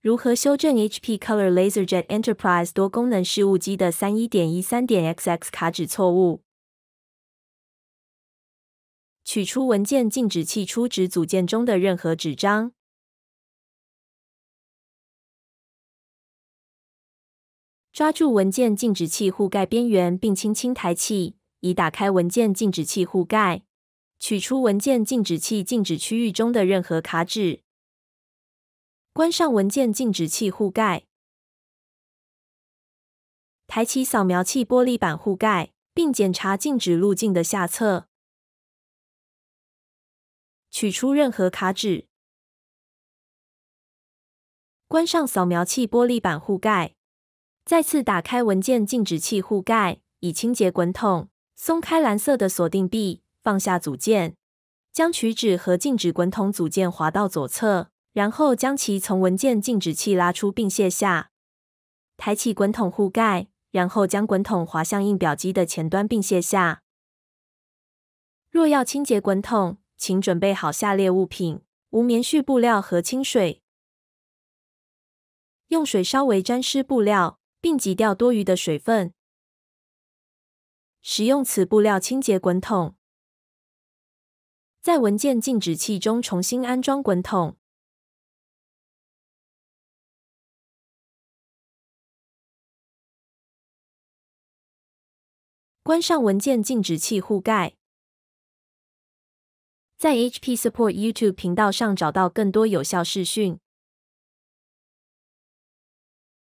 如何修正 HP Color LaserJet Enterprise 多功能事务机的三一点一三点 XX 卡纸错误？取出文件禁止器出纸组件中的任何纸张，抓住文件禁止器护盖边缘并轻轻抬起，以打开文件禁止器护盖。取出文件禁止器禁止区域中的任何卡纸。关上文件静止器护盖，抬起扫描器玻璃板护盖，并检查静止路径的下侧，取出任何卡纸。关上扫描器玻璃板护盖，再次打开文件静止器护盖以清洁滚筒。松开蓝色的锁定臂，放下组件，将取纸和静止滚筒组件滑到左侧。然后将其从文件静止器拉出并卸下，抬起滚筒护盖，然后将滚筒滑向印表机的前端并卸下。若要清洁滚筒，请准备好下列物品：无棉絮布料和清水。用水稍微沾湿布料，并挤掉多余的水分。使用此布料清洁滚筒。在文件静止器中重新安装滚筒。关上文件静止器覆盖。在 HP Support YouTube 频道上找到更多有效视讯。